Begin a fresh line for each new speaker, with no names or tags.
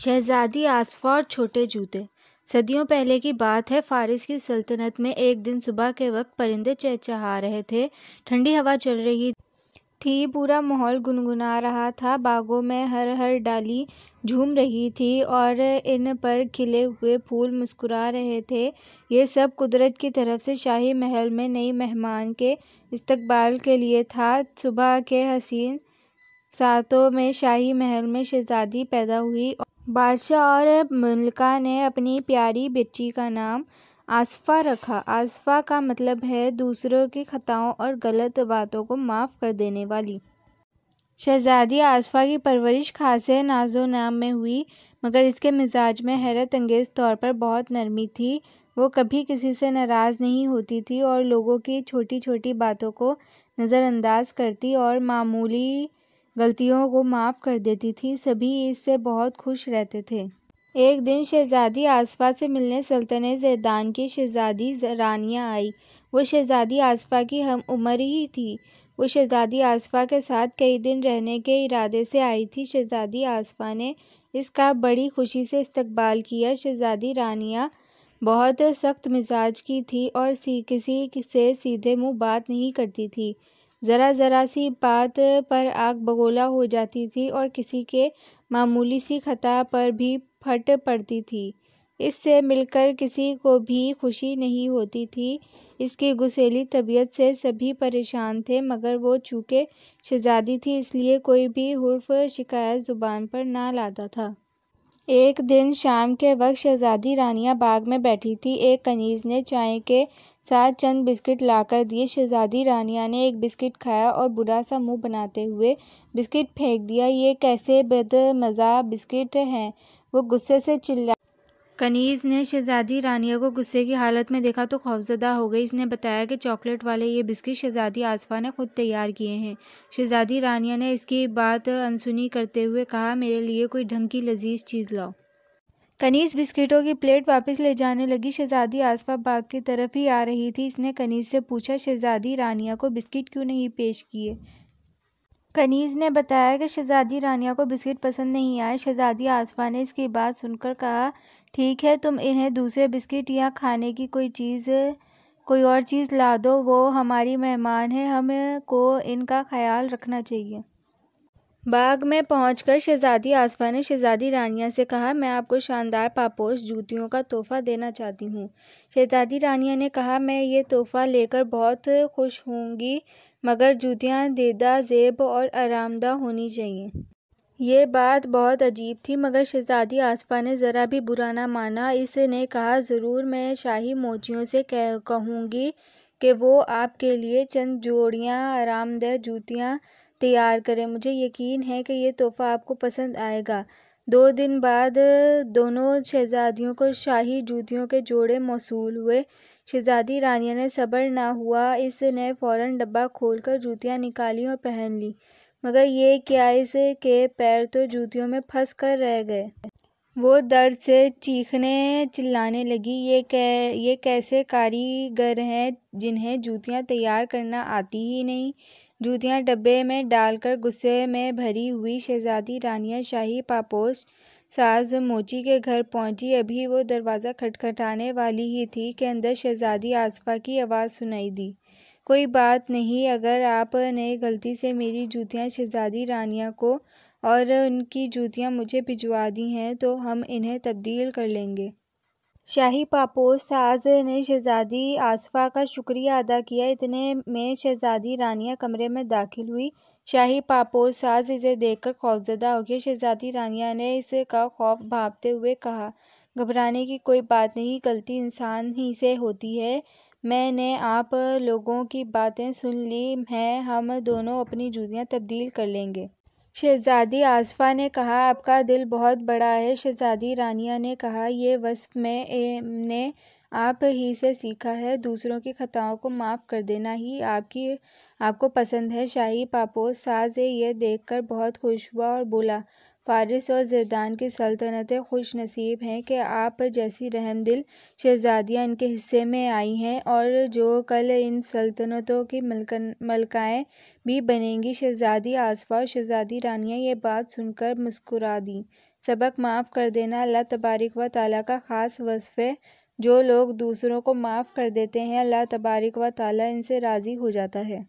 शहज़ादी आसफ़ा और छोटे जूते सदियों पहले की बात है फारिस की सल्तनत में एक दिन सुबह के वक्त परिंदे चहचहा रहे थे ठंडी हवा चल रही थी पूरा माहौल गुनगुना रहा था बागों में हर हर डाली झूम रही थी और इन पर खिले हुए फूल मुस्कुरा रहे थे ये सब कुदरत की तरफ से शाही महल में नई मेहमान के इस्तकबाल के लिए था सुबह के हसीन सातों में शाही महल में शहजादी पैदा हुई बादशाह और मुल्का ने अपनी प्यारी बेटी का नाम आसफ़ा रखा आसफ़ा का मतलब है दूसरों की खताओं और गलत बातों को माफ़ कर देने वाली शहज़ादी आसफ़ा की परवरिश खासे नाजो नाम में हुई मगर इसके मिजाज में हैरत अंगेज़ तौर पर बहुत नरमी थी वो कभी किसी से नाराज़ नहीं होती थी और लोगों की छोटी छोटी बातों को नज़रअंदाज करती और मामूली गलतियों को माफ़ कर देती थी सभी इससे बहुत खुश रहते थे एक दिन शहजादी आसफ़ा से मिलने सल्तनत जैदान की शहजादी रानियाँ आई वो शहजादी आसफ़ा की हम उम्र ही थी वो शहजादी आसफ़ा के साथ कई दिन रहने के इरादे से आई थी शहजादी आसफ़ा ने इसका बड़ी खुशी से इस्तकबाल किया शहजादी रानियाँ बहुत सख्त मिजाज की थी और सी किसी से सीधे मुंह बात नहीं करती थी ज़रा ज़रा सी बात पर आग बगोला हो जाती थी और किसी के मामूली सी खता पर भी फट पड़ती थी इससे मिलकर किसी को भी खुशी नहीं होती थी इसकी गुसेली तबीयत से सभी परेशान थे मगर वो चूँकि शहज़ादी थी इसलिए कोई भी हर्फ शिकायत ज़ुबान पर ना लाता था एक दिन शाम के वक्त शहज़ादी रानिया बाग में बैठी थी एक कनीज़ ने चाय के साथ चंद बिस्किट लाकर दिए शहज़ादी रानिया ने एक बिस्किट खाया और बुरा सा मुंह बनाते हुए बिस्किट फेंक दिया ये कैसे बदमज़ा बिस्किट हैं वो गुस्से से चिल्ला कनीज़ ने शहज़ादी रानिया को गुस्से की हालत में देखा तो खौफजदा हो गई इसने बताया कि चॉकलेट वाले ये बिस्किट शहज़ादी आसफ़ा ने ख़ुद तैयार किए हैं शहज़ादी रानिया ने इसकी बात अनसुनी करते हुए कहा मेरे लिए कोई ढंग की लजीज चीज़ लाओ कनीज़ बिस्किटों की प्लेट वापस ले जाने लगी शहज़ादी आसफ़ा बाग की तरफ ही आ रही थी इसने कनीज़ से पूछा शहज़ादी रानिया को बिस्किट क्यों नहीं पेश किए कनीज़ ने बताया कि शहज़ादी रानिया को बिस्किट पसंद नहीं आए शहज़ादी आसफ़ा ने इसकी बात सुनकर कहा ठीक है तुम इन्हें दूसरे बिस्किट या खाने की कोई चीज़ कोई और चीज़ ला दो वो हमारी मेहमान है हम को इनका ख्याल रखना चाहिए बाग में पहुंचकर शहज़ादी आसमा ने शहज़ादी रानिया से कहा मैं आपको शानदार पापोश जूतियों का तोहफ़ा देना चाहती हूँ शहज़ादी रानिया ने कहा मैं ये तोहफ़ा लेकर बहुत खुश होंगी मगर जूतियाँ देदा जेब और आरामदा होनी चाहिए ये बात बहुत अजीब थी मगर शहज़ादी आसफ़ा ने ज़रा भी बुरा ना माना इसने कहा ज़रूर मैं शाही मोचियों से कह कहूँगी कि वो आपके लिए चंद जोड़ियाँ आरामदह जूतियाँ तैयार करें मुझे यकीन है कि ये तोहफ़ा आपको पसंद आएगा दो दिन बाद दोनों शहज़ादियों को शाही जूतियों के जोड़े मौसू हुए शहज़ादी रानिया ने सब्र ना हुआ इसने फ़ौर डब्बा खोलकर जूतियाँ निकाली और पहन ली मगर ये क्या इसे के पैर तो जूतियों में फंस कर रह गए वो दर्द से चीखने चिल्लाने लगी ये कै ये कैसे कारीगर हैं जिन्हें जूतियाँ तैयार करना आती ही नहीं जूतियाँ डब्बे में डालकर गुस्से में भरी हुई शहजादी रानिया शाही पापोश साज मोची के घर पहुंची अभी वो दरवाज़ा खटखटाने वाली ही थी कि अंदर शहजादी आसफा की आवाज़ सुनाई दी कोई बात नहीं अगर आपने गलती से मेरी जूतियाँ शहज़ादी रानिया को और उनकी जूतियाँ मुझे भिजवा दी हैं तो हम इन्हें तब्दील कर लेंगे शाही पापोस साज ने शहज़ादी आसफ़ा का शुक्रिया अदा किया इतने में शहज़ादी रानिया कमरे में दाखिल हुई शाही पापोस साज इसे देखकर खौफजदा हो गया शहज़ादी रानिया ने इसका खौफ भापते हुए कहा घबराने की कोई बात नहीं गलती इंसान ही से होती है मैंने आप लोगों की बातें सुन ली हैं हम दोनों अपनी जूतियाँ तब्दील कर लेंगे शहज़ादी आसफ़ा ने कहा आपका दिल बहुत बड़ा है शहज़ादी रानिया ने कहा यह वस्फ में ने आप ही से सीखा है दूसरों की खताओं को माफ़ कर देना ही आपकी आपको पसंद है शाही पापो साज ये देखकर बहुत खुश हुआ और बोला फ़ारिस और जैदान की सल्तनतें खुश नसीब हैं कि आप जैसी रहमदिल शहज़ादियाँ इनके हिस्से में आई हैं और जो कल इन सल्तनतों की मलकन मलकाएँ भी बनेंगी शहज़ादी आसफ़ा और शहज़ादी रानियाँ ये बात सुनकर मुस्कुरा दी सबक माफ़ कर देना अल्लाह तबारक व ताली का ख़ास वसफ़ है जो लोग दूसरों को माफ़ कर देते हैं अल्लाह तबारक व ताली इनसे राज़ी हो जाता है